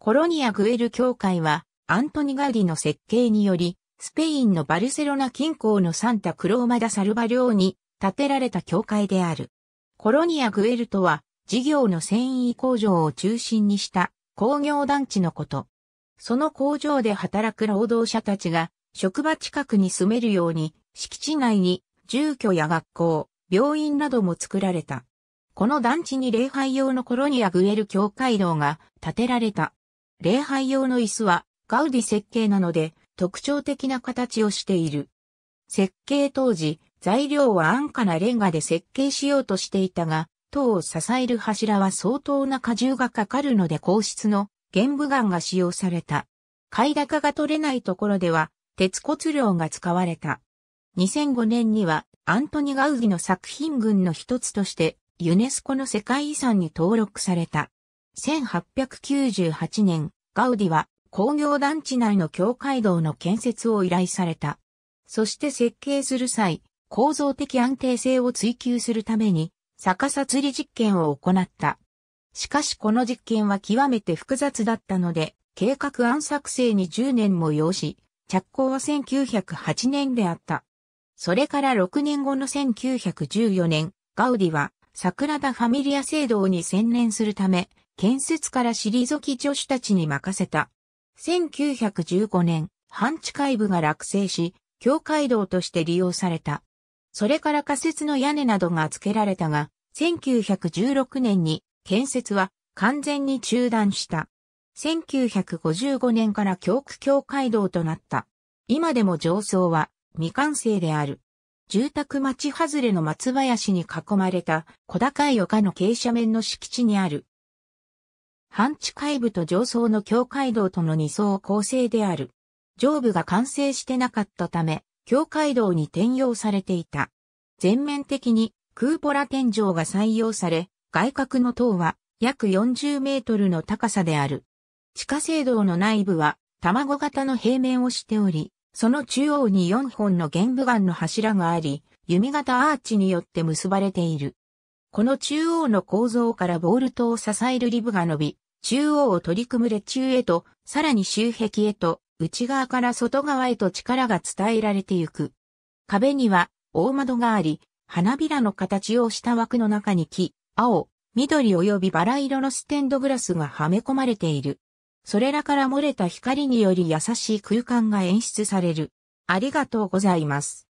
コロニア・グエル教会は、アントニガウディの設計により、スペインのバルセロナ近郊のサンタ・クローマダ・サルバ領に建てられた教会である。コロニア・グエルとは、事業の繊維工場を中心にした工業団地のこと。その工場で働く労働者たちが、職場近くに住めるように、敷地内に住居や学校、病院なども作られた。この団地に礼拝用のコロニア・グエル教会堂が建てられた。礼拝用の椅子はガウディ設計なので特徴的な形をしている。設計当時、材料は安価なレンガで設計しようとしていたが、塔を支える柱は相当な荷重がかかるので硬質の玄武岩が使用された。買高が取れないところでは、鉄骨量が使われた。2005年には、アントニ・ガウディの作品群の一つとして、ユネスコの世界遺産に登録された。1898年、ガウディは工業団地内の境界道の建設を依頼された。そして設計する際、構造的安定性を追求するために逆さ釣り実験を行った。しかしこの実験は極めて複雑だったので、計画案作成に10年も要し、着工は1908年であった。それから6年後の1914年、ガウディは桜田ファミリア制度に専念するため、建設から退き助手たちに任せた。1915年、半地下部が落成し、教会堂として利用された。それから仮設の屋根などが付けられたが、1916年に建設は完全に中断した。1955年から教区教会堂となった。今でも上層は未完成である。住宅町外れの松林に囲まれた小高い丘の傾斜面の敷地にある半地下部と上層の境界道との二層構成である。上部が完成してなかったため、境界道に転用されていた。全面的にクーポラ天井が採用され、外角の塔は約40メートルの高さである。地下聖堂の内部は卵型の平面をしており、その中央に4本の玄武岩の柱があり、弓形アーチによって結ばれている。この中央の構造からボールトを支えるリブが伸び、中央を取り組む列柱へと、さらに周壁へと、内側から外側へと力が伝えられていく。壁には大窓があり、花びらの形をした枠の中に木、青、緑及びバラ色のステンドグラスがはめ込まれている。それらから漏れた光により優しい空間が演出される。ありがとうございます。